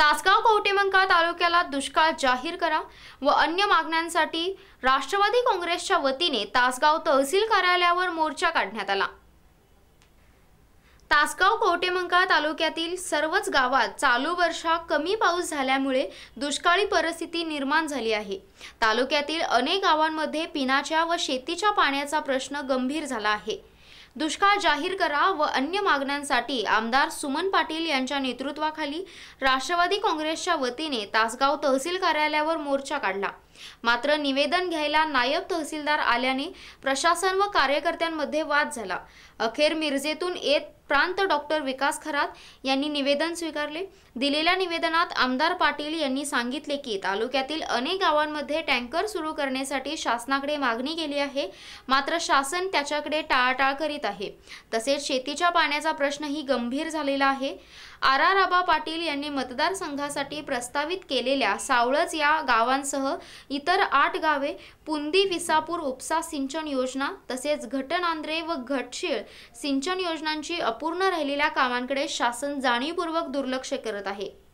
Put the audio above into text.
तासगाव कवटेमंका तालुक्याला दुष्काळ जाहीर करा व अन्य मागण्यांसाठी राष्ट्रवादी काँग्रेसच्या वतीने तासगाव तहसील कार्यालयावर मोर्चा काढण्यात आला तासगाव कवटेमंका तालुक्यातील सर्वच गावात चालू वर्षा कमी पाऊस झाल्यामुळे दुष्काळी परिस्थिती निर्माण झाली आहे तालुक्यातील अनेक गावांमध्ये पिण्याच्या व शेतीच्या पाण्याचा प्रश्न गंभीर झाला आहे दुष्काळ जाहीर करा व अन्य मागण्यांसाठी आमदार सुमन पाटील यांच्या नेतृत्वाखाली राष्ट्रवादी काँग्रेसच्या वतीने तासगाव तहसील कार्यालयावर मोर्चा काढला मात्र निवेदन घ्यायला नायब तहसीलदार आल्याने प्रशासन व कार्यकर्त्यांमध्ये वाद झाला अखेर मिरजेतून येत प्रांत डॉक्टर विकास खरात यांनी निवेदन स्वीकारले दिलेल्या निवेदनात आमदार पाटील यांनी सांगितले की तालुक्यातील अनेक गावांमध्ये टँकर सुरू करण्यासाठी शासनाकडे मागणी केली आहे मात्र शासन त्याच्याकडे टाळाटाळ करीत आहे तसेच शेतीच्या पाण्याचा प्रश्नही गंभीर झालेला आहे आर आर पाटील यांनी मतदारसंघासाठी प्रस्तावित केलेल्या सावळज या गावांसह इतर आठ गावे पुंदी विसापूर उपसा सिंचन योजना तसेच घटनांद्रे व घटशीळ सिंचन योजनांची अपूर्ण राहिलेल्या कामांकडे शासन जाणीवपूर्वक दुर्लक्ष करत आहे